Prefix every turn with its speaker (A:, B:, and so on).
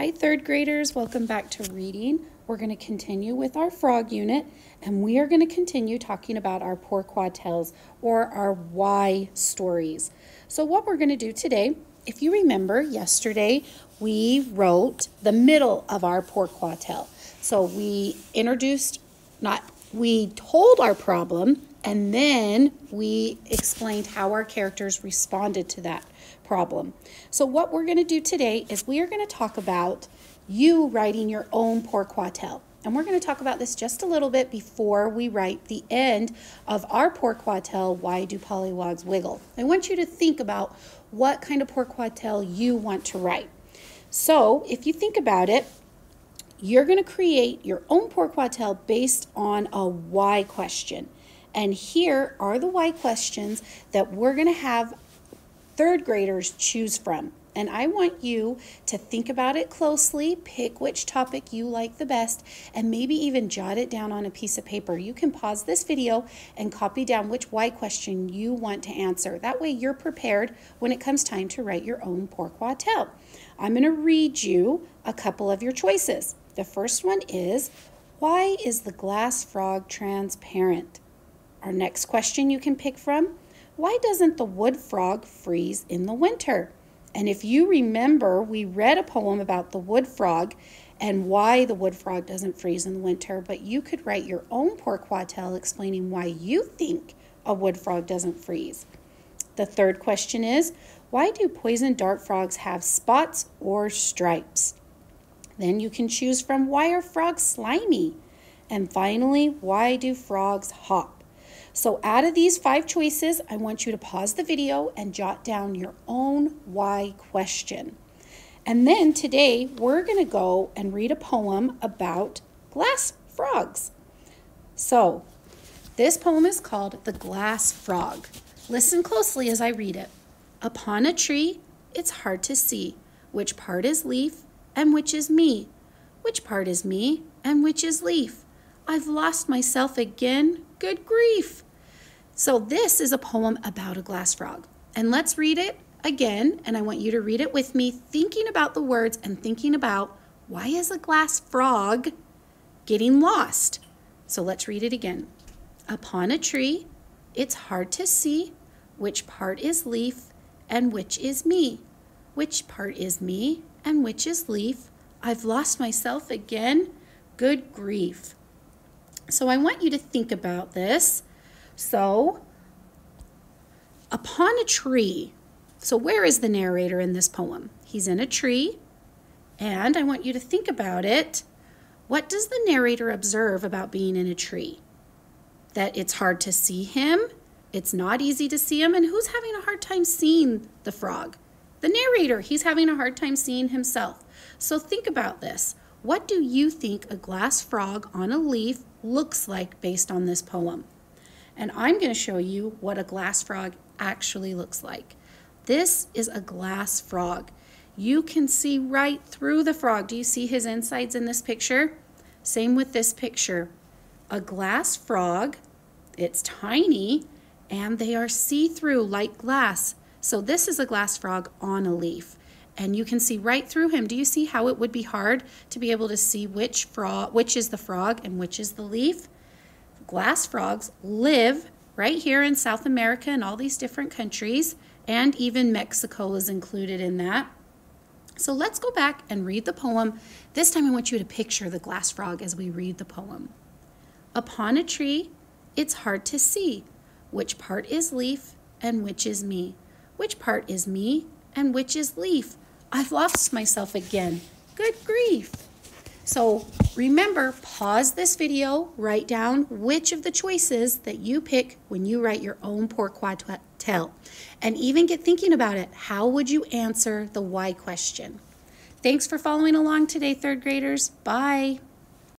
A: Hi third graders, welcome back to reading. We're going to continue with our frog unit and we are going to continue talking about our poor Quatels or our why stories. So what we're going to do today, if you remember yesterday, we wrote the middle of our poor Quatel. So we introduced, not, we told our problem and then we explained how our characters responded to that problem. So what we're going to do today is we are going to talk about you writing your own poor quartel. And we're going to talk about this just a little bit before we write the end of our poor quartel, Why Do Pollywogs Wiggle? I want you to think about what kind of poor quartel you want to write. So if you think about it, you're going to create your own poor quartel based on a why question. And here are the why questions that we're going to have third graders choose from. And I want you to think about it closely, pick which topic you like the best, and maybe even jot it down on a piece of paper. You can pause this video and copy down which why question you want to answer. That way you're prepared when it comes time to write your own Pourquoi Tell. I'm going to read you a couple of your choices. The first one is, why is the glass frog transparent? Our next question you can pick from Why doesn't the wood frog freeze in the winter? And if you remember, we read a poem about the wood frog and why the wood frog doesn't freeze in the winter, but you could write your own poor quatel explaining why you think a wood frog doesn't freeze. The third question is why do poison dart frogs have spots or stripes? Then you can choose from why are frogs slimy? And finally, why do frogs hop? So out of these five choices, I want you to pause the video and jot down your own why question. And then today, we're going to go and read a poem about glass frogs. So this poem is called The Glass Frog. Listen closely as I read it. Upon a tree, it's hard to see which part is leaf and which is me. Which part is me and which is leaf? I've lost myself again. Good grief! So, this is a poem about a glass frog. And let's read it again. And I want you to read it with me, thinking about the words and thinking about why is a glass frog getting lost? So, let's read it again. Upon a tree, it's hard to see which part is leaf and which is me. Which part is me and which is leaf? I've lost myself again. Good grief. So, I want you to think about this so, upon a tree. So, where is the narrator in this poem? He's in a tree, and I want you to think about it. What does the narrator observe about being in a tree? That it's hard to see him, it's not easy to see him, and who's having a hard time seeing the frog? The narrator, he's having a hard time seeing himself. So, think about this. What do you think a glass frog on a leaf looks like based on this poem? And I'm going to show you what a glass frog actually looks like. This is a glass frog. You can see right through the frog. Do you see his insides in this picture? Same with this picture. A glass frog, it's tiny, and they are see-through like glass. So this is a glass frog on a leaf and you can see right through him. Do you see how it would be hard to be able to see which frog, which is the frog and which is the leaf? glass frogs live right here in South America and all these different countries, and even Mexico is included in that. So let's go back and read the poem. This time I want you to picture the glass frog as we read the poem. Upon a tree, it's hard to see which part is leaf and which is me, which part is me and which is leaf. I've lost myself again. Good grief. So Remember, pause this video, write down which of the choices that you pick when you write your own poor quadtel, and even get thinking about it. How would you answer the why question? Thanks for following along today, third graders. Bye.